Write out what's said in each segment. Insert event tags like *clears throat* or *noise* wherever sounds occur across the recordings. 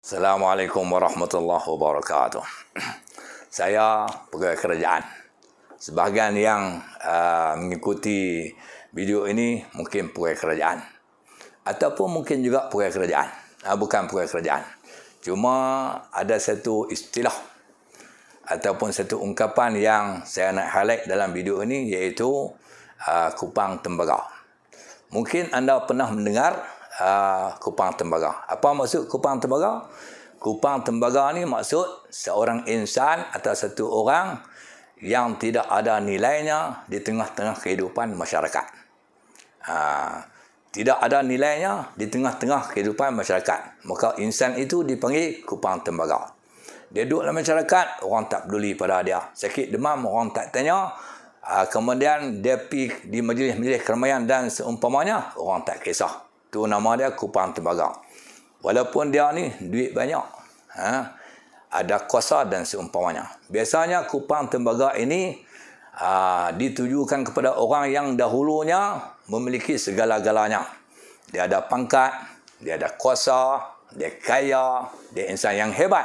Assalamualaikum warahmatullahi wabarakatuh. *clears throat* Saya pegawai kerajaan. Sebahagian yang uh, mengikuti video ini mungkin pegawai kerajaan. Ataupun mungkin juga pegawai kerajaan. Uh, bukan pegawai kerajaan. Cuma ada satu istilah ataupun satu ungkapan yang saya nak highlight dalam video ini iaitu uh, kupang tembaga. Mungkin anda pernah mendengar Ah, kupang tembaga. Apa maksud kupang tembaga? Kupang tembaga ni maksud seorang insan atau satu orang yang tidak ada nilainya di tengah-tengah kehidupan masyarakat. Uh, tidak ada nilainya di tengah-tengah kehidupan masyarakat. Maka insan itu dipanggil kupang tembaga. Dia duduk dalam masyarakat, orang tak peduli pada dia. Sakit demam, orang tak tanya. Ah, kemudian dia pergi di majlis-majlis keramaian dan seumpamanya, orang tak kisah tu nama dia kupang tembaga walaupun dia ni duit banyak ha? ada kuasa dan seumpamanya biasanya kupang tembaga ini aa, ha, ditujukan kepada orang yang dahulunya memiliki segala-galanya dia ada pangkat dia ada kuasa dia kaya dia insan yang hebat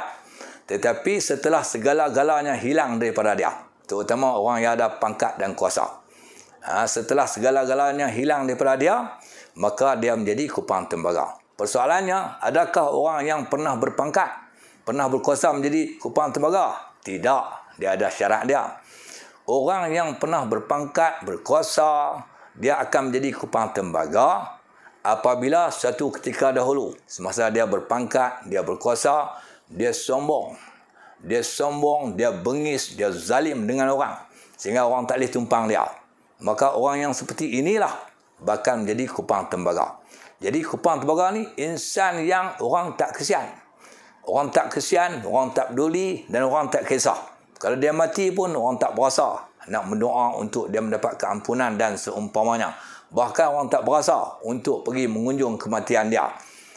tetapi setelah segala-galanya hilang daripada dia terutama orang yang ada pangkat dan kuasa ha, setelah segala-galanya hilang daripada dia maka dia menjadi kupang tembaga. Persoalannya, adakah orang yang pernah berpangkat, pernah berkuasa menjadi kupang tembaga? Tidak, dia ada syarat dia. Orang yang pernah berpangkat, berkuasa, dia akan menjadi kupang tembaga apabila satu ketika dahulu. Semasa dia berpangkat, dia berkuasa, dia sombong. Dia sombong, dia bengis, dia zalim dengan orang. Sehingga orang tak boleh tumpang dia. Maka orang yang seperti inilah bahkan menjadi kupang tembaga. Jadi kupang tembaga ni insan yang orang tak kesian. Orang tak kesian, orang tak peduli dan orang tak kisah. Kalau dia mati pun orang tak berasa nak mendoa untuk dia mendapat keampunan dan seumpamanya. Bahkan orang tak berasa untuk pergi mengunjung kematian dia.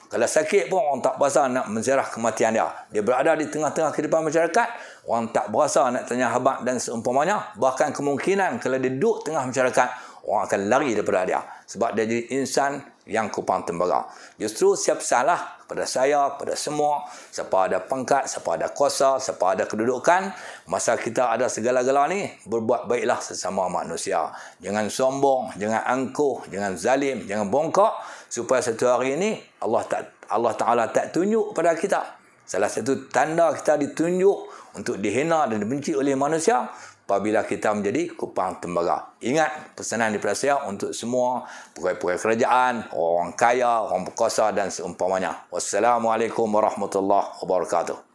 Kalau sakit pun orang tak berasa nak menzerah kematian dia. Dia berada di tengah-tengah kehidupan masyarakat, orang tak berasa nak tanya habak dan seumpamanya. Bahkan kemungkinan kalau dia duduk tengah masyarakat, orang akan lari daripada dia. Sebab dia jadi insan yang kupang tembaga. Justru siap salah pada saya, pada semua, siapa ada pangkat, siapa ada kuasa, siapa ada kedudukan, masa kita ada segala-gala ni, berbuat baiklah sesama manusia. Jangan sombong, jangan angkuh, jangan zalim, jangan bongkok, supaya satu hari ini Allah tak Allah Ta'ala tak tunjuk pada kita. Salah satu tanda kita ditunjuk untuk dihina dan dibenci oleh manusia, apabila kita menjadi kupang tembaga. Ingat pesanan di Malaysia untuk semua pegawai-pegawai kerajaan, orang kaya, orang berkuasa dan seumpamanya. Wassalamualaikum warahmatullahi wabarakatuh.